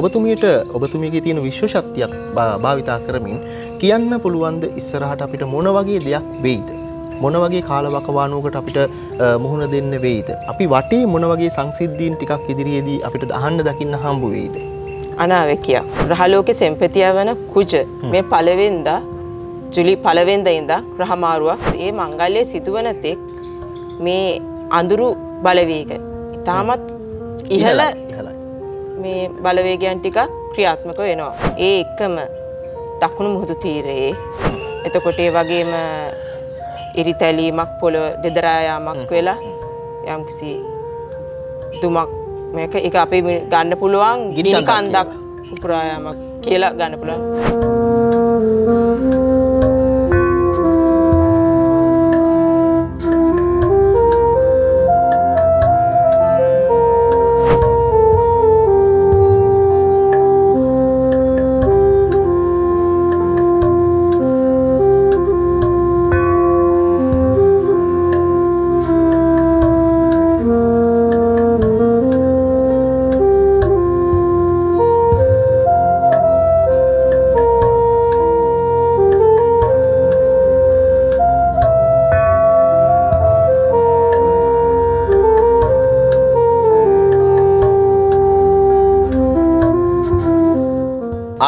ඔබතුමියට ඔබතුමියගේ තියෙන විශ්වශක්තියක් භාවිතා කරමින් කියන්න පුළුවන්ද ඉස්සරහට අපිට මොන වගේ දෙයක් වෙයිද. මොන වගේ කාලවකවානුවකට අපිට මුහුණ දෙන්න වෙයිද. අපි වටේ මොන වගේ සංසිද්ධීන් ටිකක් ඉදිරියේදී අපිට දහන්න දකින්න හම්බු වෙයිද. අනාවකයා ග්‍රහලෝක සෙම්පතිය වන කුජ මේ පලවෙන්ද ජුලි පලවෙන්ද ඉඳ ග්‍රහමාරුවක් ඒ මංගල්ලය සිදුවනතෙක් මේ අඳුරු බලවේග ඉතාමත් ඉහල මේ බලවේගයන් ටිකක් ක්‍රියාත්මක වෙනවා. ඒ එකම දකුණු මුහුදු තීරයේ එතකොට ඒ වගේම ඉරිතැලීමක් පොළොව දෙදරා යාමක් වෙලා යම්කිසි දුමක් මේක ඒක අපේ ගන්න පුළුවන් ගිනි කන්දක් පුරා යාමක් කියලා ගන්න පුළුවන්.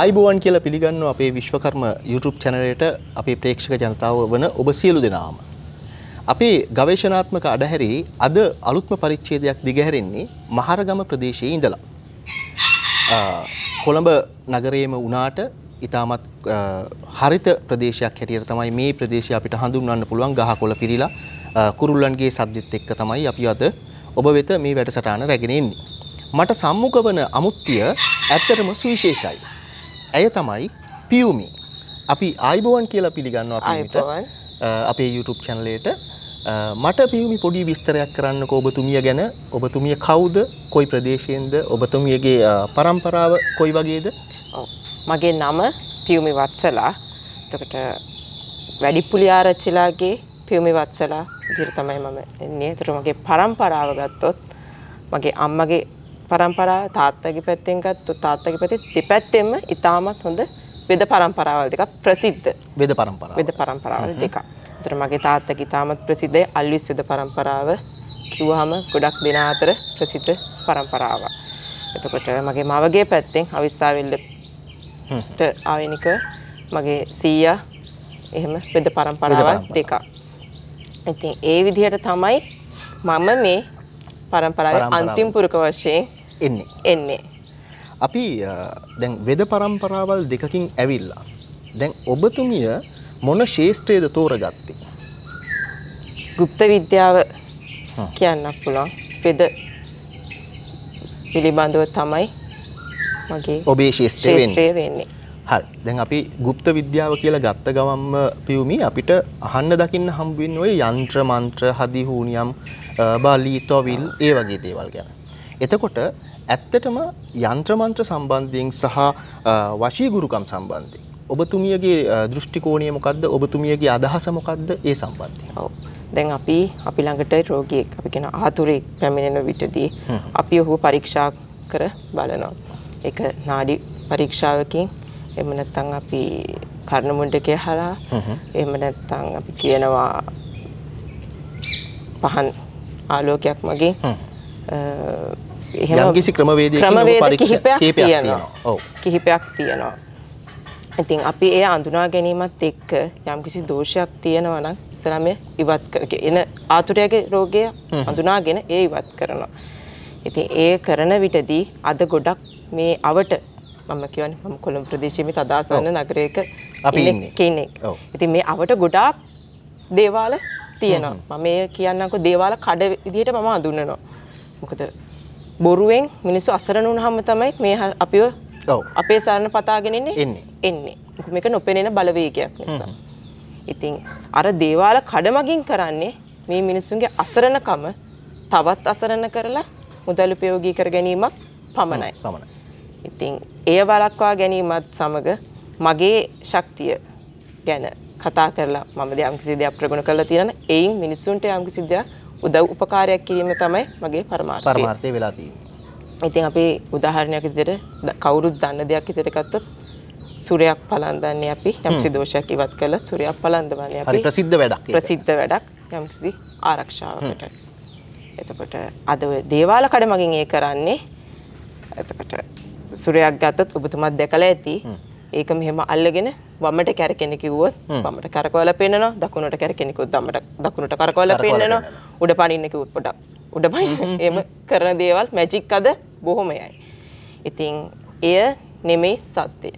අයිබෝවන් කියලා පිළිගන්න අපේ විශ්වකර්ම YouTube චැනලයට අපේ ප්‍රේක්ෂක ජනතාව වන ඔබ සියලු දෙනාම. අපේ ගවේෂනාත්මක අඩහැරි අද අලුත්ම පරිච්ඡේදයක් දිගහැරෙන්නේ මහරගම ප්‍රදේශයේ ඉඳලා. කොළඹ නගරයේම වුණාට ඉතාමත් හරිත ප්‍රදේශයක් හැටියට තමයි මේ ප්‍රදේශය අපිට හඳුන්වන්න පුළුවන් ගහකොළ පිරීලා කුරුල්ලන්ගේ සද්දෙත් එක්ක තමයි අපි අද ඔබ වෙත මේ වැඩසටහන රැගෙන එන්නේ. මට සම්මුඛ වන අමුත්‍ය ඇත්තටම සුවිශේෂයි. ඇය තමයි පියුමි. අපි ආයිබෝවන් කියලා පිළිගන්නවා අපිට අපේ YouTube චැනලේට මට පියුමි පොඩි විස්තරයක් කරන්නක ඔබතුමිය ගැන ඔබතුමිය කවුද කොයි ප්‍රදේශයෙන්ද ඔබතුමියගේ පරම්පරාව කොයි වගේද මගේ නම පියුමි වත්සලා එතකට වැඩිපුලිආරච්චිලාගේ පියුමි වත්සලා දිර තමයි මම එන්නේ එතකොට මගේ පරම්පරාව ගත්තොත් මගේ අම්මගේ පරම්පරාව තාත්තගේ පැත්තෙන් ගත්තොත් තාත්තගේ පැත්තේ දෙපැත්තෙම ඉතාමත් හොඳ වෙද පරම්පරාවල් දෙකක් ප්‍රසිද්ධ. වෙද පරම්පරාව. වෙද පරම්පරාවල් දෙකක්. ඒතර මගේ තාත්තගේ ඉතාමත් ප්‍රසිද්ධයි අල්විස් වෙද පරම්පරාව කිව්වහම ගොඩක් දෙනා අතර ප්‍රසිද්ධ පරම්පරාවක්. එතකොට මගේ මවගේ පැත්තෙන් අවිස්සාවෙල්ලට ආවෙනික මගේ සීයා එහෙම වෙද පරම්පරාවල් දෙකක්. ඉතින් ඒ විදිහට තමයි මම මේ පරම්පරාවේ අන්තිම පුරුක වශයෙන් එන්නේ එන්නේ අපි දැන් වෙද පරම්පරාවල් දෙකකින් ඇවිල්ලා දැන් ඔබතුමිය මොන ශේෂ්ත්‍රයේද තෝරගත්තේ ගුප්ත විද්‍යාව කියන්නක් පුළුවන් වෙද පිළිබඳව තමයි මගේ ඔබේ ශේෂ්ත්‍රය වෙන්නේ හරි දැන් අපි ගුප්ත විද්‍යාව කියලා ගත්ත ගමම්ම පියුමි අපිට අහන්න දකින්න හම්බ වෙන්නේ ওই යంత్ర මන්ත්‍ර හදි හූනියම් බාලී තොවිල් ඒ වගේ දේවල් ගැන එතකොට ඇත්තටම යන්ත්‍රමන්ත්‍ර සම්බන්ධයෙන් සහ වශීගුරුකම් සම්බන්ධයෙන් ඔබතුමියගේ දෘෂ්ටි කෝණය මොකද්ද ඔබතුමියගේ අදහස මොකද්ද ඒ සම්බන්ධයෙන් ඔව් දැන් අපි අපි ළඟට රෝගියෙක් අපි කියන ආතුරෙක් පැමිණෙන විටදී අපි ඔහු පරීක්ෂා කර බලනවා ඒක නාඩි පරීක්ෂාවකින් එහෙම නැත්නම් අපි කර්ණ මුණ්ඩකය හරහා එහෙම නැත්නම් අපි කියනවා පහන් ආලෝකයක් මගේ යම්කිසි ක්‍රමවේද ක්‍රමවේද කිහිපයක් තියෙනවා. ඉතින් අපි ඒ අඳුනා ගැනීමත් එක්ක යම්කිසි දෝෂයක් තියෙනවා නම් ඉස්සරහම ඉවත් එන ආතුරයගේ රෝගය අඳුනාගෙන ඒ ඉවත් කරනවා. ඉතින් ඒ කරන විටදී අද ගොඩක් මේ අවට මම කියන්නේ මම කොළඹ ප්‍රදේශයේ මේ තදාසන්න නගරයක අපි ඉන්නේ කෙනෙක්. ඉතින් මේ අවට ගොඩාක් දේවාල තියෙනවා. මම මේ කියන්නකෝ දේවාල කඩ විදිහට මම අඳුනනවා. මොකද බොරුවෙන් මිනිස්සු අසරණ වුණාම තමයි මේ අපිව අපේ සරණ පතාගෙන එන්නේ එන්නේ. මේක නොපෙනෙන බලවේගයක් නිසා. ඉතින් අර දේවාල කඩමගින් කරන්නේ මේ මිනිස්සුන්ගේ අසරණකම තවත් අසරණ කරලා මුදල් උපයෝගී කර ගැනීමක් පමණයි. පමණයි. ඉතින් එය වළක්වා ගැනීමත් සමග මගේ ශක්තිය ගැන කතා කරලා මම යම් කිසි දෙයක් ප්‍රගුණ කරලා තියෙනවා. එයින් මිනිස්සුන්ට යම් කිසි දෙයක් උදව් උපකාරයක් කිරීම තමයි මගේ පරමාර්ථය. පරමාර්ථය වෙලා තියෙන්නේ. ඉතින් අපි උදාහරණයක් විදිහට කවුරුත් දන්න දෙයක් විදිහට ගත්තොත් සූර්යයක් පලන්දන්නේ අපි යම්කිසි දෝෂයක් ඉවත් කළා සූර්යයක් පලන්දවන්නේ අපි. හරි ප්‍රසිද්ධ වැඩක්. ප්‍රසිද්ධ වැඩක් යම්කිසි ආරක්ෂාවකට. එතකොට අද දේවාල කඩ මගින් ඒ කරන්නේ එතකොට සුරයක් ගත්තත් ඔබතුමත් දැකලා ඇති ඒක මෙහෙම අල්ලගෙන වමට කැරකෙන කිව්වොත් වමට කරකවල පෙන්නනවා දකුණට කැරකෙනෙකුත් දමට දකුණට කරකවල පෙන්නනවා උඩ පනින්න කිව්වොත් පොඩක් උඩ පනින්න එහෙම කරන දේවල් මැජික් අද බොහොමයයි. ඉතින් එය නෙමෙයි සත්‍යය.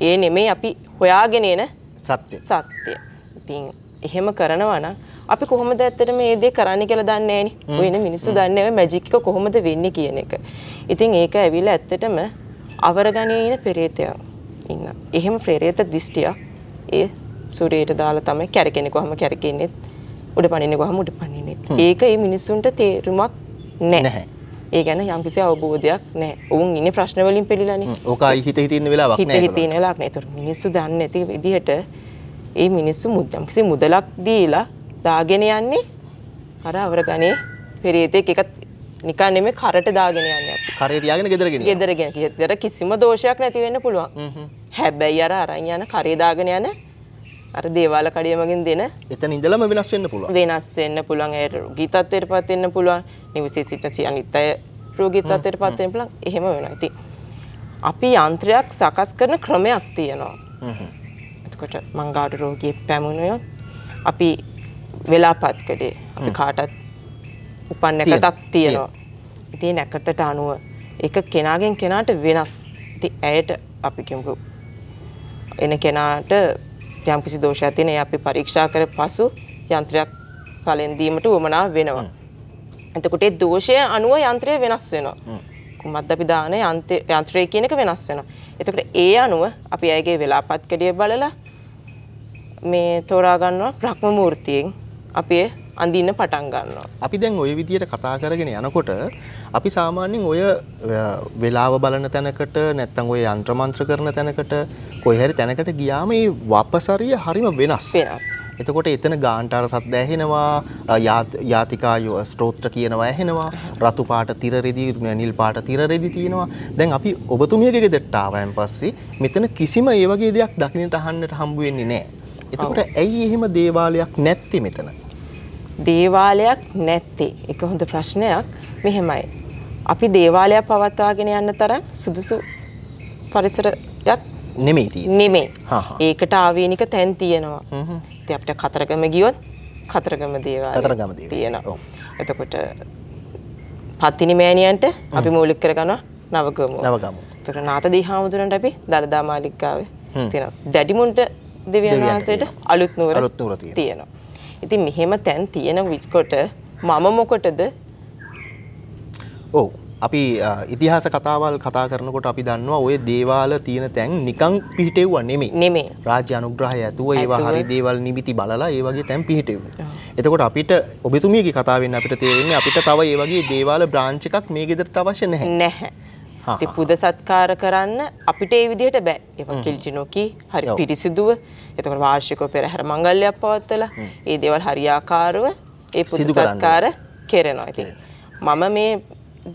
ඒ නෙමෙයි අපි හොයාගෙන එන සත්‍ය. සත්‍ය. ඉතින් එහෙම කරනවා නම් අපි කොහොමද ඇත්තටම මේ දේ කරන්න කියලා දන්නේ නැහෙනේ. ඔය ඉන්න මිනිස්සු දන්නේ නැහැ මැජික් එක කොහොමද වෙන්නේ කියන එක. ඉතින් ඒක ඇවිල්ලා ඇත්තටම අවරගණේ ඉන පෙරේතයන් ඉන්න. එහෙම ප්‍රේරේත දිෂ්ටියක් ඒ සූර්යයට දාලා තමයි කැරකෙන්නේ කොහම කැරකෙන්නේ උඩ පනින්නේ කොහම උඩ පනින්නේ. ඒක මේ මිනිසුන්ට තේරුමක් නැහැ. ඒ ගැන යම්කිසි අවබෝධයක් නැහැ. ඔවුන් ඉන්නේ ප්‍රශ්න වලින් පිළිලානේ. ඕකයි හිත හිත ඉන්න වෙලාවක් නැහැ. හිත හිත ඉන්න වෙලාවක් නැහැ. ඒතර මිනිස්සු දන්නේ නැති විදිහට ඒ මිනිස්සු මුද්දම්කිසි මුදලක් දීලා දාගෙන යන්නේ අර අවරගනේ පෙරේතෙක් එක නිකන් නෙමෙයි කරට දාගෙන යන්නේ. කරේ තියාගෙන ගෙදර ගෙනියන. ගෙදර ගෙනියන. ගෙදර කිසිම දෝෂයක් නැති වෙන්න පුළුවන්. හ්ම් හ්ම්. හැබැයි අර අරන් යන කරේ දාගෙන යන අර දේවාල කඩියමකින් දෙන එතන ඉඳලම වෙනස් වෙන්න පුළුවන්. වෙනස් වෙන්න පුළුවන් ඒ රෝගී තත්ත්වයට පත් වෙන්න පුළුවන්. නිවසේ සිටින සියනිත් අය රෝගී තත්ත්වයට පත් වෙන්න පුළුවන්. එහෙම වෙනවා. ඉතින් අපි යන්ත්‍රයක් සකස් කරන ක්‍රමයක් තියෙනවා. හ්ම්. එතකොට මංගාට රෝගියෙක් පැමුණොත් අපි වෙලාපත් කඩේ අපි කාටත් උපන් නැකතක් තියෙනවා. ඉතින් නැකතට අනුව එක කෙනාගෙන් කෙනාට වෙනස්. ඉතින් ඇයට අපි කිව්ව එන කෙනාට යම්කිසි දෝෂයක් තියෙන ඒ අපි පරීක්ෂා කර පසු යන්ත්‍රයක් පලෙන් දීමට උවමනා වෙනවා. එතකොට ඒ දෝෂය අනුව යන්ත්‍රය වෙනස් වෙනවා. කුමත් අපි දාන යන්ත්‍රය කියන එක වෙනස් වෙනවා. එතකොට ඒ අනුව අපි අයගේ වෙලාපත් කෙඩිය බලලා මේ තෝරා ගන්නවා බ්‍රහ්ම මූර්තියෙන් අපි අඳින්න පටන් ගන්නවා. අපි දැන් ওই විදියට කතා කරගෙන යනකොට අපි සාමාන්‍යයෙන් ඔය වෙලාව බලන තැනකට නැත්තම් ඔය යంత్ర මන්ත්‍ර කරන තැනකට කොයි හරි තැනකට ගියාම මේ වපසරිය හරිම වෙනස්. වෙනස්. එතකොට එතන ගාන්ටාර සද්ද ඇහෙනවා යාතිකා ස්ත්‍රෝත්‍ර කියනවා ඇහෙනවා රතු පාට තිර රෙදි නිල් පාට තිර රෙදි තියෙනවා දැන් අපි ඔබතුමියගේ ගෙදරට ආවයන් පස්සේ මෙතන කිසිම ඒ වගේ දෙයක් දකින්නට අහන්නට හම්බ වෙන්නේ නැහැ එතකොට ඇයි එහෙම දේවාලයක් නැත්තේ මෙතන දේවාලයක් නැත්තේ? ඒක හොඳ ප්‍රශ්නයක්. මෙහෙමයි. අපි දේවාලයක් පවත්වාගෙන යන්න තරම් සුදුසු පරිසරයක් නෙමෙයි තියෙන්නේ. නෙමෙයි. ඒකට ආවේනික තැන් තියෙනවා. හ්ම්. ඉතින් අපිට කතරගම ගියොත් කතරගම දේවාලය කතරගම දේවාලය තියෙනවා. එතකොට පත්තිනි මෑණියන්ට අපි මූලික කරගනවා නවගම. නවගම. එතකොට නාතදී හාමුදුරන්ට අපි දළදා මාලිගාවේ තියෙනවා. දැඩිමුන්ට දෙවියන් වහන්සේට අලුත් නුවර තියෙනවා. ඉතින් මෙහෙම තැන් තියෙන විකොට මම මොකටද ඔව් අපි ඉතිහාස කතාවල් කතා කරනකොට අපි දන්නවා ඔය දේවාල තියෙන තැන් නිකං පිහිටෙව්ව නෙමේ නෙමේ රාජ්‍ය අනුග්‍රහය ඇතුව ඒවා හරි දේවල් නිමිති බලලා ඒ වගේ තැන් පිහිටෙව්. එතකොට අපිට ඔබතුමියගේ කතාවෙන් අපිට තේරෙන්නේ අපිට තව ඒ වගේ දේවාල බ්‍රාංච් එකක් මේ ගෙදරට අවශ්‍ය නැහැ. නැහැ. ති පුද සත්කාර කරන්න අපිට ඒ විදිහට බෑ එම කිල්ටි නොකී හරි පිරිසිදුව එතකට වාර්ෂිකෝ පෙරහැර මංගල්ලයක් පවත්තල ඒ දෙවල් හරියාකාරව ඒ පුදු සත්කාර කෙරෙනවා ඇති. මම මේ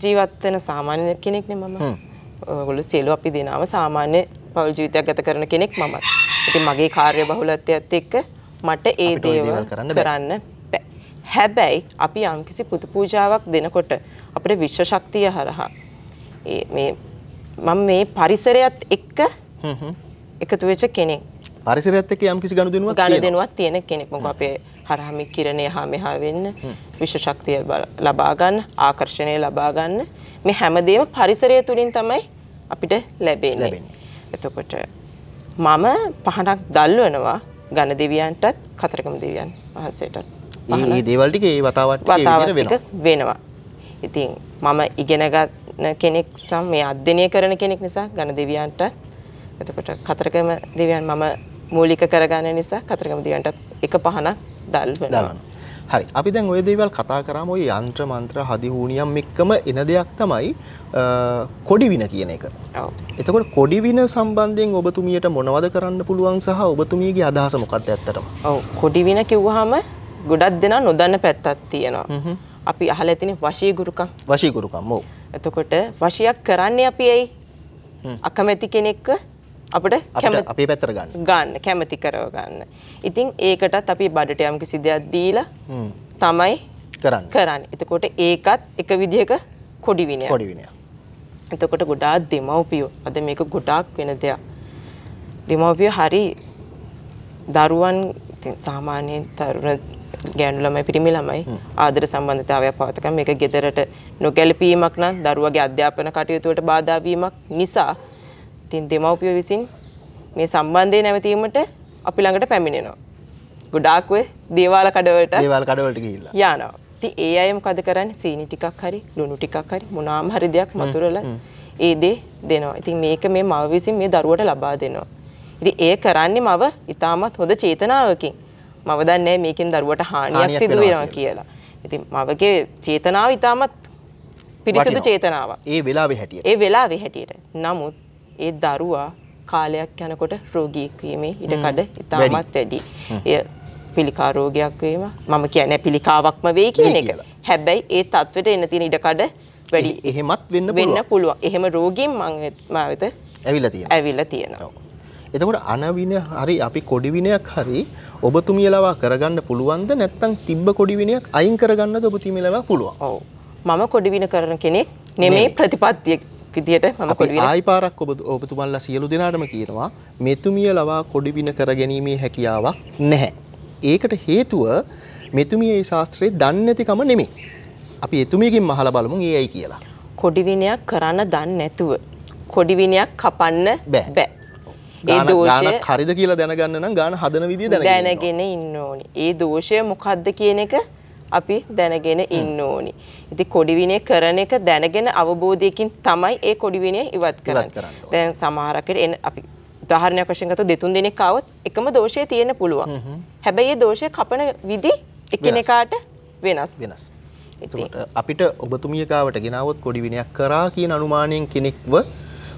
ජීවත්වන සාමාන්‍ය කෙනෙක්න මම ගොලු සියලු අපි දෙනාව සාමාන්‍ය පවල් ජීවිතයක් ගත කරන කෙනෙක් මමත් ඉති මගේ කාර්ය බහුලත්වයත් එක්ක මට ඒ දේවල් කරන්න බෑ. හැබැයි අපි යම්කිසි පුතු පූජාවක් දෙනකොට අපට විශ්ව ශක්තිය හරහා මේ මම මේ පරිසරයත් එක්ක එකතු වෙච්ච කෙනෙක්. පරිසරයත් එක්ක යම් කිසි ගනුදෙනුවක් ගනුදෙනුවක් තියෙන කෙනෙක්. මොකද අපේ හරහම කිරණය හා මෙහා වෙන්න, විශ්ව ශක්තිය ලබා ගන්න, ආකර්ෂණය ලබා ගන්න මේ හැමදේම පරිසරය තුලින් තමයි අපිට ලැබෙන්නේ. එතකොට මම පහනක් දල්වනවා ගණ දෙවියන්ටත් කතරගම දෙවියන් වහන්සේටත්. ඒ දේවල් ටික ඒ වතාවට වෙනවා. ඉතින් මම ඉගෙනගත් කෙනෙක් සම මේ අධ්‍යයනය කරන කෙනෙක් නිසා ගණ දෙවියන්ට එතකොට කතරගම දෙවියන් මම මූලික කරගන්න නිසා කතරගම දෙවියන්ට එක පහනක් දල්වනවා. හරි අපි දැන් ඔය දේවල් කතා කරාම ඔය යන්ත්‍ර මන්ත්‍ර හදිහූනියම් එක්කම එන දෙයක් තමයි කොඩි වින කියන එක. එතකොට කොඩි වින සම්බන්ධයෙන් ඔබතුමියට මොනවද කරන්න පුළුවන් සහ ඔබතුමියගේ අදහස මොකක්ද ඇත්තටම? ඔව් කොඩි වින කිව්වහම ගොඩක් දෙනා නොදන්න පැත්තක් තියෙනවා. අපි අහලා තියෙන වශී ගුරුකම්. වශී ගුරුකම්. ඔව්. එතකොට වශයක් කරන්නේ අපි ඇයි අකමැති කෙනෙක්ක අපට අපි පැත්තර ගන්න ගන්න කැමති කරව ගන්න. ඉතින් ඒකටත් අපි බඩට යම් කිසි දෙයක් දීලා තමයි කරන්න කරන්න. එතකොට ඒකත් එක විදිහක කොඩිවිනය කොඩිවිනය. එතකොට ගොඩාක් දෙමව්පියෝ අද මේක ගොඩාක් වෙන දෙයක්. දෙමව්පියෝ හරි දරුවන් සාමාන්‍යයෙන් තරුණ ගෑනු ළමයි පිරිමි ළමයි ආදර සම්බන්ධතාවයක් පවතකම් මේක ගෙදරට නොගැලපීමක් නම් දරුවගේ අධ්‍යාපන කටයුතුවට බාධා වීමක් නිසා ඉතින් දෙමව්පියෝ විසින් මේ සම්බන්ධය නැවතීමට අපි ළඟට පැමිණෙනවා. ගොඩාක් වෙ දේවාල කඩවලට දේවාල කඩවලට ගිහිල්ලා යනවා. ඉතින් ඒ අය මොකද කරන්නේ? සීනි ටිකක් හරි ලුණු ටිකක් හරි මොනාම හරි දෙයක් මතුරලා ඒ දේ දෙනවා. ඉතින් මේක මේ මව විසින් මේ දරුවට ලබා දෙනවා. ඉතින් ඒ කරන්නේ මව ඉතාමත් හොඳ චේතනාවකින්. මම දන්නේ මේකෙන් දරුවට හානියක් සිදු වෙනවා කියලා. ඉතින් මවගේ චේතනාව ඊටමත් පිරිසිදු චේතනාවක්. ඒ වෙලාවේ හැටියට. ඒ වෙලාවේ හැටියට. නමුත් ඒ දරුවා කාලයක් යනකොට රෝගීක් වීමේ ඉඩකඩ ඊටමත් වැඩි. එය පිළිකා රෝගයක් වීම මම කියන්නේ පිළිකාවක්ම වෙයි කියන එක. හැබැයි ඒ තත්වෙට එන තියෙන ඉඩකඩ වැඩි. එහෙමත් වෙන්න පුළුවන්. වෙන්න පුළුවන්. එහෙම රෝගීන් මම වෙත ඇවිල්ලා තියෙනවා. ඇවිල්ලා තියෙනවා. එතකොට අනවින හරි අපි කොඩිවිනයක් හරි ඔබතුමියලවා කරගන්න පුළුවන්ද නැත්තම් තිබ්බ කොඩිවිනයක් අයින් කරගන්න ඔබතුමියලවා පුළුවන්. ඔව්. මම කොඩිවින කරන කෙනෙක් නෙමේ ප්‍රතිපත්තියක් විදියට මම කොඩිවින ආයි පාරක් ඔබ ඔබතුමන්ලා සියලු දෙනාටම කියනවා මෙතුමිය ලවා කොඩිවින කර ගැනීමේ හැකියාවක් නැහැ. ඒකට හේතුව මෙතුමිය ඒ ශාස්ත්‍රයේ දන්නේ නැතිකම නෙමෙයි. අපි එතුමියකින් මහලා බලමු ඒයි කියලා. කොඩිවිනයක් කරන්න දන්නේ නැතුව කොඩිවිනයක් කපන්න බෑ. ඒ දෝෂය හරිද කියලා දැනගන්න නම් ගාන හදන විදිය දැනගෙන ඉන්න ඕනි. ඒ දෝෂය මොකද්ද කියන එක අපි දැනගෙන ඉන්න ඕනි. ඉතින් කොඩිවිනේ කරන එක දැනගෙන අවබෝධයකින් තමයි ඒ කොඩිවිනේ ඉවත් කරන්නේ. දැන් සමහරකට එන අපි උදාහරණයක් වශයෙන් ගත්තොත් දෙතුන් දිනක් આવොත් එකම දෝෂය තියෙන්න පුළුවන්. හැබැයි ඒ දෝෂය කපන විදි එකිනෙකාට වෙනස්. වෙනස්. අපිට ඔබතුමියකාවට ගෙනාවොත් කොඩිවිනයක් කරා කියන අනුමානයෙන් කෙනෙක්ව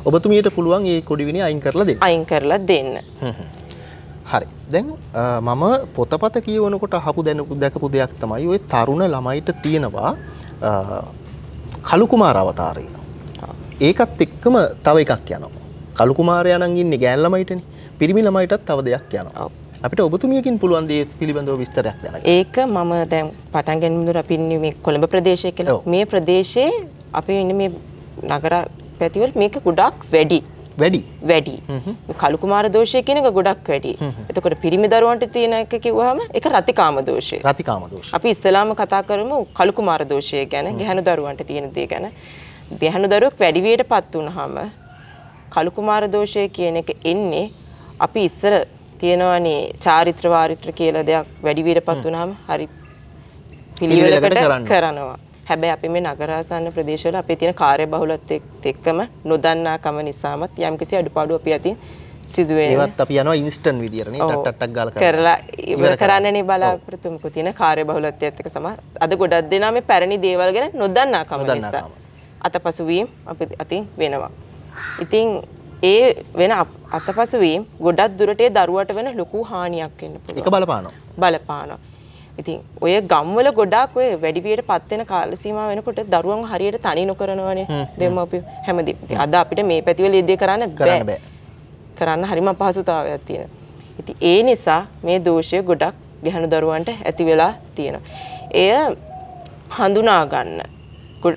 ඔබතුමීට පුළුවන් ඒ කොඩිවිනි අයින් කරලා දෙන්න. අයින් කරලා දෙන්න. හරි. දැන් මම පොතපත කියවනකොට අහපු දැකපු දෙයක් තමයි ওই තරුණ ළමයිට තියෙනවා කලු කුමාර අවතාරය. ඒකත් එක්කම තව එකක් යනවා. කලු කුමාරයා නම් ඉන්නේ ගෑන් ළමයිටනේ. පිරිමි ළමයිටත් තව දෙයක් යනවා. අපිට ඔබතුමියකින් පුළුවන් දේ පිළිබඳව විස්තරයක් දැනගන්න. ඒක මම දැන් පටන් ගැනීම දුර අපි ඉන්නේ මේ කොළඹ ප්‍රදේශය කියලා. මේ ප්‍රදේශයේ අපි ඉන්නේ මේ නගර දෝෂයක් ඇතිවල මේක ගොඩක් වැඩි වැඩි වැඩි කළුකුමාර දෝෂය කියනක ගොඩක් වැඩි එතකොට පිරිමි දරුවන්ට තියෙන එක කිව්වහම එක රතිකාම දෝෂය රතිකාම දෝෂ අපි ඉස්සලාම කතා කරමු කළුකුමාර දෝෂය ගැන ගැහණු දරුවන්ට තියෙන දේ ගැන ගැහණු දරුවෙක් වැඩිවියට පත් වුනහම කළුකුමාර දෝෂය කියන එක එන්නේ අපි ඉස්සර තියෙනවනේ චාරිත්‍ර වාරිත්‍ර කියලා දෙයක් වැඩිවියට පත් වුනහම හරි පිළිවෙලකට කරනවා හැබැයි අපි මේ නගරාසන්න ප්‍රදේශවල අපේ තියෙන කාර්ය බහුලත්වයත් එක්කම නොදන්නාකම නිසාමත් යම්කිසි අඩුපාඩු අපි අතින් සිදු වෙනවා. ඒවත් අපි යනවා ඉන්ස්ටන්ට් විදියට නේ ටක් ටක් ගාලා කරලා ඉවර කරන්නනේ බලාපොරොත්තුමක තියෙන කාර්ය බහුලත්වයත් එක්ක සමහර අද ගොඩක් දෙනා මේ පැරණි දේවල් ගැන නොදන්නාකම නිසා අතපසුවීම් අපි අතින් වෙනවා. ඉතින් ඒ වෙන අතපසුවීම් ගොඩක් දුරට දරුවට වෙන ලොකු හානියක් වෙන්න පුළුවන්. ඒක බලපානවා. බලපානවා. ඉතින් ඔය ගම්වල ගොඩාක් ඔය වැඩිවියට පත්වෙන කාල සීමා වෙනකොට දරුවන් හරියට තනි නොකරනවනේ දෙමව්පිය හැමදේ. ඉතින් අද අපිට මේ පැතිවල ඉදී කරන්න බෑ. කරන්න හරිම අපහසුතාවයක් තියෙනවා. ඉතින් ඒ නිසා මේ දෝෂය ගොඩක් ගැහණු දරුවන්ට ඇති වෙලා තියෙනවා. එය හඳුනා ගන්න.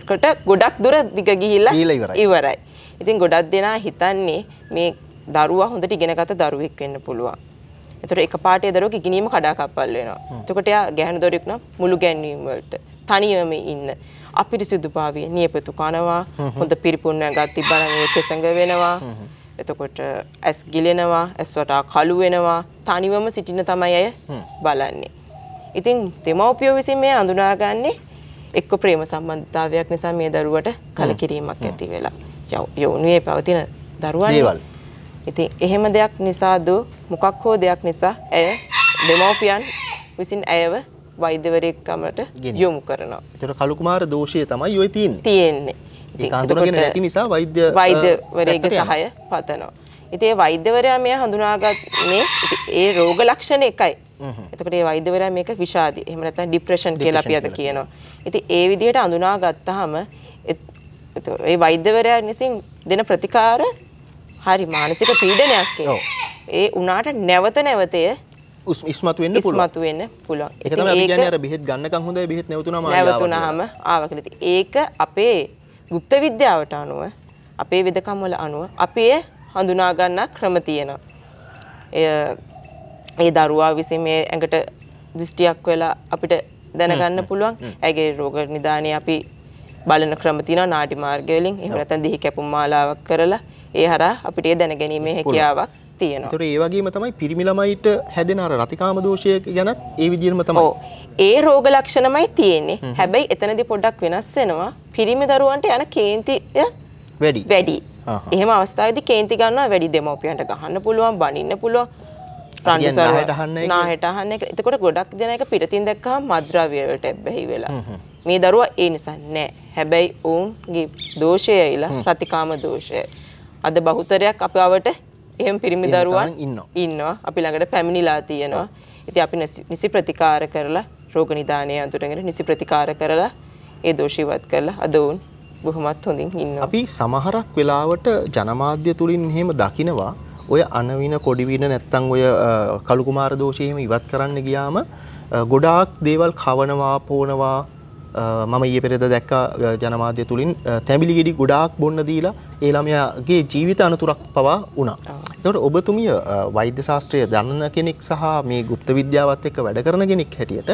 කොට ගොඩක් දුර දිග ගිහිල්ලා ඉවරයි. ඉතින් ගොඩක් දෙනා හිතන්නේ මේ දරුවා හොඳට ඉගෙනගත දරුවෙක් වෙන්න පුළුවන්. එතකොට එකපාරට ඒ දරුවෝ ගිගිනීම කඩාකප්පල් වෙනවා. එතකොට එයා ගැහණු දරුවෙක් නම් මුළු ගැන්වීම වලට තනියම ඉන්න අපිරිසිදුභාවය නියපොතු කනවා, හොඳ පිරිපුන්වක් ගත් තිබ්බනම් ඒක කෙසඟ වෙනවා. එතකොට ඇස් ගිලෙනවා, ඇස් වටා කළු වෙනවා. තනිවම සිටින තමයි අය බලන්නේ. ඉතින් දෙමව්පියෝ විසින් මේ අඳුනාගන්නේ එක්ක ප්‍රේම සම්බන්ධතාවයක් නිසා මේ දරුවට කලකිරීමක් ඇති වෙලා. යවුනුවේ පවතින දරුවන් ඉතින් එහෙම දෙයක් නිසාද මොකක් හෝ දෙයක් නිසා ඇය දෙමෝපියන් විසින් ඇයව වෛද්‍යවරයෙක්කමට යොමු කරනවා. එතකොට කලු කුමාර දෝෂය තමයි ඔය තියෙන්නේ. තියෙන්නේ. ඒක අඳුරගෙන නැති නිසා වෛද්‍ය වෛද්‍යවරයෙක්ගේ සහාය පතනවා. ඉතින් ඒ වෛද්‍යවරයා මෙය හඳුනාගන්නේ ඒ රෝග ලක්ෂණ එකයි. එතකොට ඒ වෛද්‍යවරයා මේක විෂාදි. එහෙම නැත්නම් ડિප්‍රෙෂන් කියලා අපි අද කියනවා. ඉතින් ඒ විදිහට අඳුනාගත්තාම ඒ වෛද්‍යවරයා විසින් දෙන ප්‍රතිකාර හරි මානසික පීඩනයක් ඒ උනාට නැවත නැවතය ඉස්මතු වෙන්න ඉස්මතු වෙන්න පුළුවන්. ඒක තමයි අපි කියන්නේ අර බෙහෙත් ගන්නකම් හොඳයි බෙහෙත් නැවතුනම ආවා. නැවතුනහම ආවා කියලා. ඉතින් ඒක අපේ গুপ্ত විද්‍යාවට අනුව අපේ වෙදකම් වල අනුව අපේ හඳුනා ගන්න ක්‍රම තියෙනවා. ඒ දරුවා විසින් මේ ඇඟට දෘෂ්ටියක් වෙලා අපිට දැනගන්න පුළුවන්. ඇගේ රෝග නිදානේ අපි බලන ක්‍රම තියෙනවා නාටි මාර්ග වලින්. එහෙම නැත්නම් දිහි කැපුම් මාලාවක් කරලා ඒ හරා අපිට ඒ දැනගැනීමේ හැකියාවක් තියෙනවා. ඒතර ඒ වගේම තමයි පිරිමි ළමයිට හැදෙන අර රතිකාම දෝෂය ගැනත් ඒ විදිහම තමයි. ඔව්. ඒ රෝග ලක්ෂණමයි තියෙන්නේ. හැබැයි එතනදී පොඩ්ඩක් වෙනස් වෙනවා. පිරිමි දරුවන්ට යන කේන්තිය වැඩි. වැඩි. එහෙම අවස්ථාවේදී කේන්ති ගන්නවා වැඩි දෙමව්පියන්ට ගහන්න පුළුවන්, බනින්න පුළුවන්. රන්සාරයට අහන්න එක. නාහයට අහන්න එක. එතකොට ගොඩක් දෙනා එක පිටතින් දැක්කම මද්‍රව්‍යයට බැහි වෙලා. මේ දරුවා ඒ නිසා නෑ. හැබැයි ඔවුන්ගේ දෝෂය ඇවිලා රතිකාම දෝෂය. අද බහුතරයක් අපවට එහෙම පිරිමි දරුවන් ඉන්නවා අපි ළඟට පැමිණිලා තියෙනවා. ඉතින් අපි නිසි ප්‍රතිකාර කරලා රෝග නිදානය අඳුරගෙන නිසි ප්‍රතිකාර කරලා ඒ දෝෂීවත් කරලා අද උන් බොහොමත් හොඳින් ඉන්නවා. අපි සමහරක් වෙලාවට ජනමාධ්‍ය තුලින් එහෙම දකිනවා ඔය අනවින කොඩිවින නැත්තම් ඔය කලු කුමාර දෝෂය එහෙම ඉවත් කරන්න ගියාම ගොඩාක් දේවල් කවනවා පොනවා මම ඒ පෙරෙද දැක්ක ජනමාධ්‍ය තුළින් තැමිලිගෙඩි ගොඩාක් බොන්න දීලා ඒළමයාගේ ජීවිත අනතුරක් පවා වුණා. තොට ඔබතුමිය වෛද්‍ය ශාස්ත්‍රය දන්න කෙනෙක් සහ මේ ගුප්ත විද්‍යාවත් එක්ක වැඩ කරන කෙනෙක් හැටියට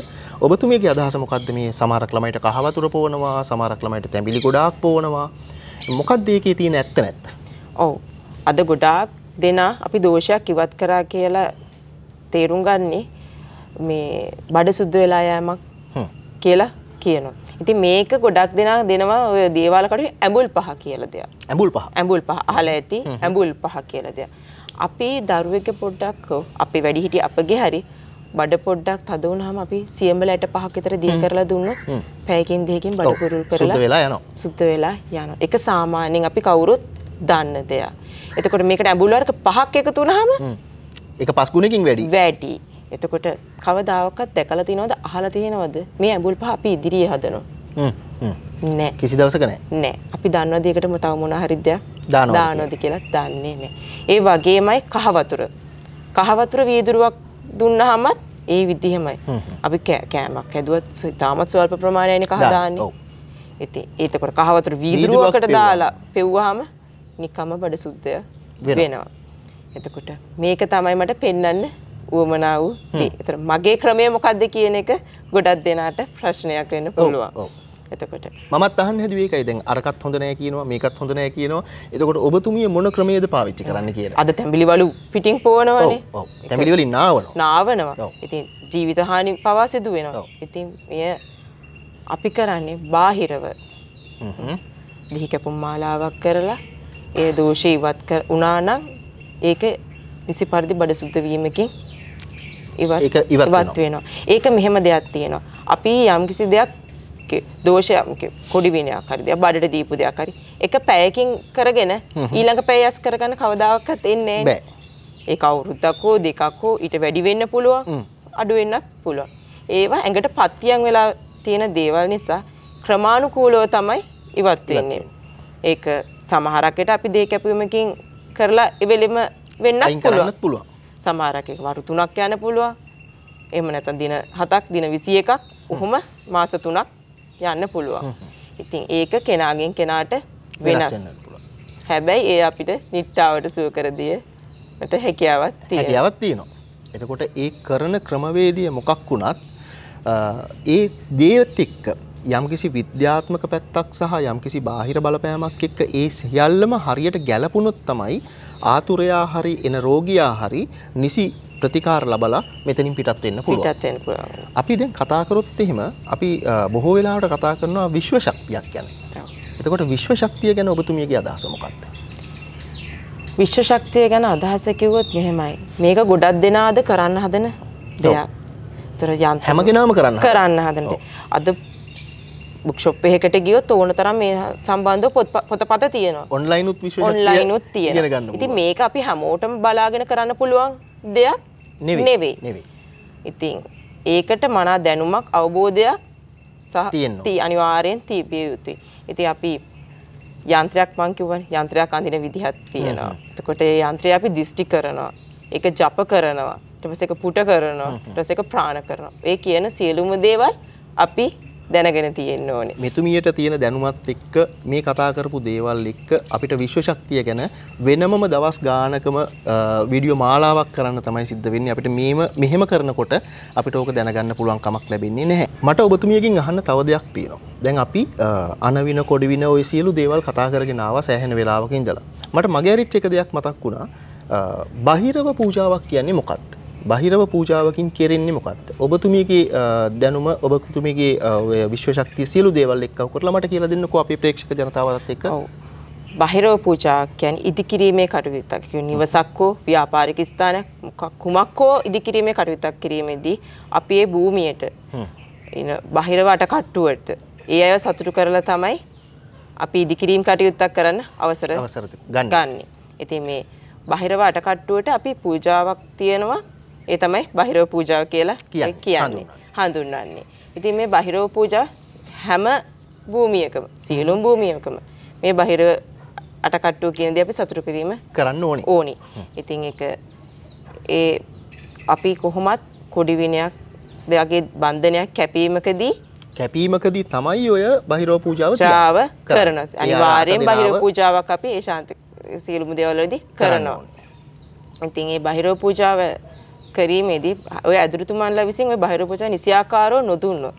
ඔබතුමියගේ අදහසමොකක්ද මේ සමාරක්ලමයිට කහවතුර පෝනවා සමාරක්ලමයිට තැමිලි ගොඩාක් පෝනවා මොකක්දේකේ තියෙන ඇත්ත නැත්ත. ඔවු අද ගොඩාක් දෙනා අපි දෝෂයක් ඉවත් කරා කියලා තේරුම් ගන්නේ මේ බඩ සුද්ද වෙලා යෑමක් කියලා කියනවා. ඉතින් මේක ගොඩක් දෙනා දෙනවා ඔය දේවාලකට ඇඹුල් පහ කියලා දෙයක්. ඇඹුල් පහ. ඇඹුල් පහ. අහලා ඇති ඇඹුල් පහ කියලා දෙයක්. අපි දරුවෙක්ගේ පොඩ්ඩක් අපි වැඩිහිටි අපගේ හරි බඩ පොඩ්ඩක් තද වුණාම අපි සියඹලට පහක් විතර දිය කරලා දුන්නොත් පැයකින් දෙකකින් බඩ පුරුල් කරලා සුද්ධ වෙලා යනවා. සුද්ධ වෙලා යනවා. ඒක සාමාන්‍යයෙන් අපි කවුරුත් දන්න දෙයක්. එතකොට මේකට ඇඹුල් වර්ග පහක් එකතු වුණාම ඒක පස් ගුණකින් වැඩි. වැඩි. එතකොට කවදාවකත් දැකලා තියෙනවද අහලා තියෙනවද මේ ඇඹුල් පහ අපි ඉදිරියේ හදනවා නෑ කිසි දවසක නෑ නෑ අපි දන්නවද ඒකටම තව මොන හරි දෙයක් දානවද කියලා දන්නේ නෑ ඒ වගේමයි කහ වතුර කහ වතුර වීදුරුවක් දුන්නාමත් ඒ විදිහමයි අපි කෑමක් හැදුවත් තාමත් ස්වල්ප ප්‍රමාණයනි කහ දාන්නේ ඉතින් ඒතකොට කහ වතුර වීදුරුවකට දාලා පෙව්වහම නිකම්ම බඩ සුද්ධය වෙනවා එතකොට මේක තමයි මට පෙන්වන්න වුවමනා වූ දේ. ඒතර මගේ ක්‍රමය මොකක්ද කියන එක ගොඩක් දෙනාට ප්‍රශ්නයක් වෙන්න පුළුවන්. එතකොට මමත් අහන්න හැදුවේ ඒකයි දැන් අරකත් හොඳ නෑ කියනවා මේකත් හොඳ නෑ කියනවා එතකොට ඔබතුමිය මොන ක්‍රමයේද පාවිච්චි කරන්න කියලා අද තැඹිලිවලු පිටින් පෝනවනේ ඔව් තැඹිලිවලින් නාවනවා නාවනවා ඉතින් ජීවිත හානි පවා සිදු වෙනවා ඉතින් මෙය අපි කරන්නේ බාහිරව දිහි කැපුම් මාලාවක් කරලා ඒ දෝෂය ඉවත් කර වුණා නම් ඒක නිසි පරිදි බඩ සුද්ධ වීමකින් ඉවත් වෙනවා. ඒක මෙහෙම දෙයක් තියෙනවා. අපි යම්කිසි දෙයක් දෝෂයක් කොඩි විනයක් හරි දෙයක් බඩට දීපු දෙයක් හරි එක පැයකින් කරගෙන ඊළඟ පැය යස් කරගන්න කවදාවත් එන්නේ බෑ. ඒක අවුරුද්දක් හෝ දෙකක් හෝ ඊට වැඩි වෙන්න පුළුවන් අඩු වෙන්න පුළුවන්. ඒවා ඇඟට පත්තියන් වෙලා තියෙන දේවල් නිසා ක්‍රමානුකූලව තමයි ඉවත් වෙන්නේ. ඒක සමහරකට අපි දේ කැපීමකින් කරලා එවෙලෙම වෙන්නත් පුළුවන්. සමහරක් එක වරු 3ක් යන්න පුළුවන්. එහෙම නැත්නම් දින 7ක් දින 21ක් උහුම මාස 3ක් යන්න පුළුවන්. ඉතින් ඒක කෙනාගෙන් කෙනාට වෙනස්. හැබැයි ඒ අපිට නිට්ටාවට සුව කර දීමට හැකියාවක් තියෙනවා. හැකියාවක් තියෙනවා. එතකොට ඒ කරන ක්‍රමවේදය මොකක් වුණත් ඒ දේත් එක්ක යම්කිසි විද්‍යාත්මක පැත්තක් සහ යම්කිසි බාහිර බලපෑමක් එක්ක ඒ සියල්ලම හරියට ගැලපුණොත් තමයි ආතුරයා හරි එන රෝගියා හරි නිසි ප්‍රතිකාර ලබලා මෙතනින් පිටත් වෙන්න පුළුවන්. අපි දැන් කතා කරොත් එහෙම අපි බොහෝ වෙලාවට කතා කරනවා විශ්ව ශක්තියක් ගැන. එතකොට විශ්ව ශක්තිය ගැන ඔබතුමියගේ අදහස මොකක්ද? විශ්ව ශක්තිය ගැන අදහස කිව්වොත් මෙහෙමයි. මේක ගොඩක් දෙනාද කරන්න හදන දෙයක්. ඒතර යන්ත්‍ර හැමගෙනාම කරන්න කරන්න හදන අද බුක්ෂොප් එහකට ගියොත් ඕන තරම් මේ සම්බන්ධ පොත පත තියෙනවා ඔන්ලයිනුත් විශ ඔන්ලයිනුත් තියෙන ඉති මේක අපි හැමෝටම බලාගෙන කරන්න පුළුවන් දෙයක් නෙවේ නෙවේ ඉතින් ඒකට මනා දැනුමක් අවබෝධයක් සහතියී අනිවාරයෙන් තිබිය යුතුයි ඉති අපි යන්ත්‍රයක් මංකිව යන්ත්‍රයක් අඳන විදිහත් තියෙනවා තකොට ඒ යන්ත්‍රය අපි දිෂ්ටි කරනවා එක ජප කරනවා ටමස එක පුට කරනවා ටස එක ප්‍රාණ කරනවා ඒ කියන සියලුම දේවල් අපි දැනගෙන තියෙන්න ඕනේ. මෙතුමියට තියෙන දැනුමත් එක්ක මේ කතා කරපු දේවල් එක්ක අපිට විශ්ව ශක්තිය ගැන වෙනමම දවස් ගානකම වීඩියෝ මාලාවක් කරන්න තමයි සිද්ධ වෙන්නේ. අපිට මේම මෙහෙම කරනකොට අපිට ඕක දැනගන්න පුළුවන් කමක් ලැබෙන්නේ නැහැ. මට ඔබතුමියකින් අහන්න තව දෙයක් තියෙනවා. දැන් අපි අනවින කොඩිවින ඔය සියලු දේවල් කතා කරගෙන ආවා සෑහෙන වෙලාවක ඉඳලා. මට මගේ අරිච්ච එක දෙයක් මතක් වුණා. බහිරව පූජාවක් කියන්නේ මොකක්ද? බහිරව පූජාවකින් කෙරෙන්නේ මොකක්ද? ඔබතුමියගේ දැනුම ඔබතුමියගේ ඔය විශ්ව ශක්තිය සියලු දේවල් එක්ක කරලා මට කියලා දෙන්නකෝ අපේ ප්‍රේක්ෂක ජනතාවත් එක්ක. ඔව්. බහිරව පූජා කියන්නේ ඉදිකිරීමේ කටයුත්තක්. කියන්නේ නිවසක් හෝ ව්‍යාපාරික ස්ථානයක් කුමක් හෝ ඉදිකිරීමේ කටයුත්තක් කිරීමේදී අපි ඒ භූමියට ඉන බහිරව අටකට්ටුවට ඒ අය සතුටු කරලා තමයි අපි ඉදිකිරීම් කටයුත්තක් කරන්න අවසර ගන්නේ. ඉතින් මේ බහිරව අටකට්ටුවට අපි පූජාවක් තියෙනවා ඒ තමයි බහිරව පූජාව කියලා කියන්නේ හඳුන්වන්නේ. ඉතින් මේ බහිරව පූජා හැම භූමියකම සියලුම භූමියකම මේ බහිරව අටකට්ටුව කියන දේ අපි සතුටු කිරීම කරන්න ඕනේ. ඕනේ. ඉතින් ඒක ඒ අපි කොහොමත් කොඩි විනයක් දෙයගේ බන්ධනයක් කැපීමකදී කැපීමකදී තමයි ඔය බහිරව පූජාව ාව කරන අනිවාර්යෙන් බහිරව පූජාවක් අපි ඒ ශාන්ත සියලුම දේවල්ලදී කරනවා. ඉතින් ඒ බහිරව පූජාව කිරීමේදී ඔය ඇදුරුතුමන්ලා විසින් ඔය බහිරූපචාර නිසියාකාරව නොදුන්නොත්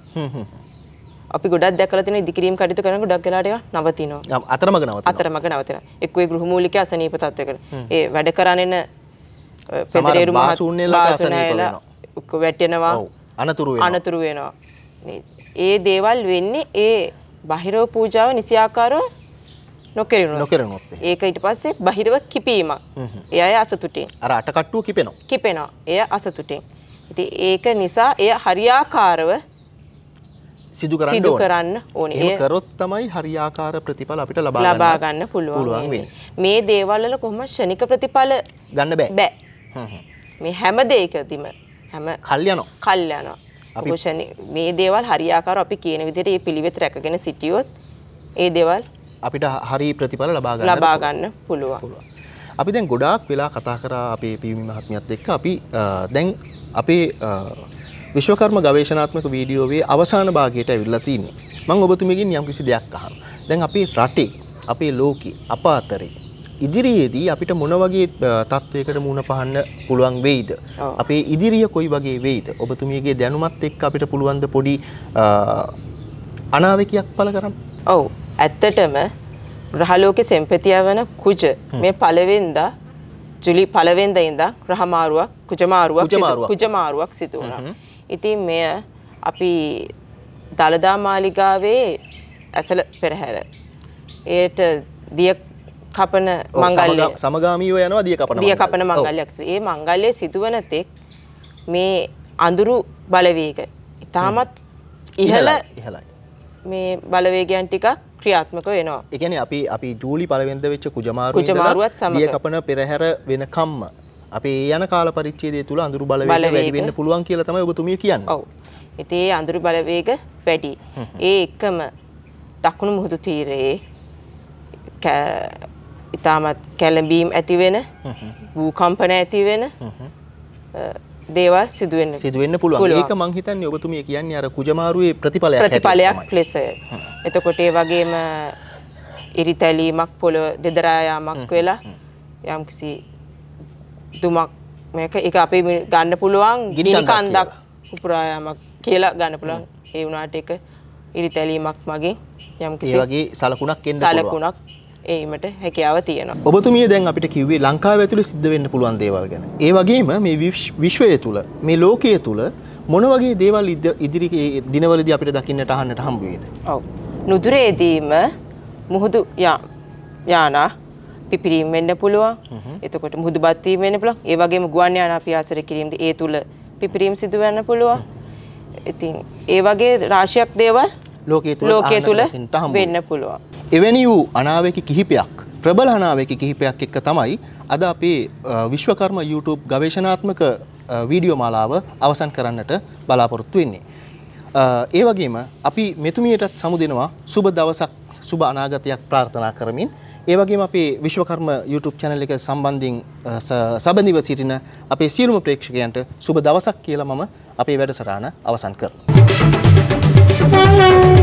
අපි ගොඩක් දැකලා තියෙන ඉදිකිරීම් කටයුතු කරන ගොඩක් වෙලාට ඒවා නවතිනවා. අතරමඟ නවතිනවා. අතරමඟ නවතිනවා. එක්කෝ ඒ ගෘහමූලික අසනීප තත්වයකට. ඒ වැඩ කරගෙන පෙදරේරු මහසුන්නේලා අසනීප වෙනවා. වැටෙනවා. අනතුරු වෙනවා. අනතුරු වෙනවා. ඒ දේවල් වෙන්නේ ඒ බහිරෝ පූජාව නිසියාකාරව නොකරනොත් ඒක ඊට පස්සේ බහිරව කිපීමක් ඒ අය අසතුටින් අර අටකට්ටුව කිපෙනවා කිපෙනවා එය අසතුටින් ඉතින් ඒක නිසා එය හරියාකාරව සිදු කරන්න සිදු කරන්න ඕනේ. ඒක කරොත් තමයි හරියාකාර ප්‍රතිඵල අපිට ලබා ගන්න ලබා ගන්න පුළුවන් වෙන්නේ. මේ දේවල් වල කොහොම ෂණික ප්‍රතිඵල ගන්න බෑ. බෑ. මේ හැම දෙයකදීම හැම කල් යනවා. කල් යනවා. අපි මේ දේවල් හරියාකාරව අපි කියන විදිහට මේ පිළිවෙත රැකගෙන සිටියොත් ඒ දේවල් අපිට හරි ප්‍රතිඵල ලබාගන්න ලබාගන්න පුළුවන් අපි දැන් ගොඩාක් වෙලා කතා කරා අපේ පියමි මහත්මියත් එක්ක අපි දැන් අපේ විශ්වකර්ම ගවේශනාත්මක වීඩියෝවේ අවසාන භාගයට ඇවිල්ලා තින්නේ මං ඔබතුමගෙන් යම් කිසි දෙයක් අහන්න දැන් අපේ රටේ අපේ ලෝකේ අප අතරේ ඉදිරියේදී අපිට මොන වගේ තත්ත්වයකට මුණ පහන්න පුළුවන් වෙයිද අපේ ඉදිරිය කොයි වගේ වෙයිද ඔබතුමියගේ දැනුමත් එක්ක අපිට පුළුවන්ද පොඩි අනාවකයක් පළ කරන්න ඔවු ඇත්තටම ග්‍රහලෝකෙ සෙම්පතිය වන කුජ මේ පළවෙනිදා ජුලි පළවෙනිදා ඉඳන් ග්‍රහමාරුවක් කුජමාරුවක් කුජමාරුවක් සිදු වුණා. ඉතින් මෙය අපි දලදා මාලිගාවේ ඇසල පෙරහැර. ඒට දිය කපන මංගල්ලය සමගාමීව යනවා දිය කපන දිය කපන මංගල්‍යයක්. ඒ මංගල්‍යය සිදුවන තෙක් මේ අඳුරු බලවේග ඉතාමත් ඉහළ මේ බලවේගයන් ටිකක් ක්‍රියාත්මක වෙනවා. එකන අපි අපි ජූලි පලවෙද වෙච්ච කුජමාරු ජමාරුවත් සමිය කපන පෙරහැර වෙන කම්ම අපේ යන කාල පරිච්චේදේ තුළ අඳුරු බල වැඩවෙන්න පුළුවන් කියල තම ඔබතුමිය කියන්න ඔව එතේ අඳුරු බලවේග වැඩි ඒ එක්කම දකුණු මුහුදු තීරයේ ඉතාමත් කැලඹීම් ඇතිවෙන වූකම්පන ඇතිවෙන දේවල් සිදුවෙන්න සිදුවෙන්න පුළුවන් ඒක මං හිතන්නේ ඔබතුමිය කියන්නේ අර කුජමාරුවේ ප්‍රතිඵලයක් ප්‍රතිඵලයක් ලෙසය. එතකොට ඒ වගේම ඉරිතැලීමක් පොළොව දෙදරා යාමක් වෙලා යම්කිසි දුමක් මේක ඒක අපි ගන්න පුළුවන් ගිනි කන්දක් උපුරා යාමක් කියලා ගන්න පුළුවන්. ඒ වුණාට ඒක ඉරිතැලීමක් මගේ යම්කිසි ඒ වගේ සලකුණක් එන්න පුළුවන්. සලකුණක් ඒීමට හැකියාව තියෙන. ඔබතුමිය දැන් අපිට කිවේ ලංකාව ඇතුළ සිද්ධවෙන්න පුළුවන් දේවල් ගැන. ඒ වගේම මේ විශ්වය තුළ මේ ලෝකය තුළ මොන වගේ දේවල් ඉදිරි දිනවලද අපිට දකින්නට අහන්නට හම්බුවේද. ඔව. නුදුරේදීම මුහුදු යානා පිපිරීම් වෙන්න පුළුවන් එතකොට මුහුදු බත්වීම වෙන පුළුවන් ඒ වගේම ගුවන් යානා පියාසර කිරීමද ඒ තුළ පිපිරීම් සිදුවන්න පුළුවන් ඉතින් ඒ වගේ රාශියක් දේවල් ලෝකයේ තුල ලෝකයේ තුල වෙන්න පුළුවන්. එවැනි වූ අනාවේකි කිහිපයක් ප්‍රබල අනාවේකි කිහිපයක් එක්ක තමයි අද අපේ විශ්වකර්ම YouTube ගවේෂණාත්මක වීඩියෝ මාලාව අවසන් කරන්නට බලාපොරොත්තු වෙන්නේ. ඒ වගේම අපි මෙතුමියටත් සමු දෙනවා සුබ දවසක් සුබ අනාගතයක් ප්‍රාර්ථනා කරමින් ඒ වගේම අපේ විශ්වකර්ම YouTube channel එක සම්බන්ධයෙන් සබඳිව සිටින අපේ සියලුම ප්‍රේක්ෂකයන්ට සුබ දවසක් කියලා මම අපේ වැඩසටහන අවසන් කරනවා. Thank you.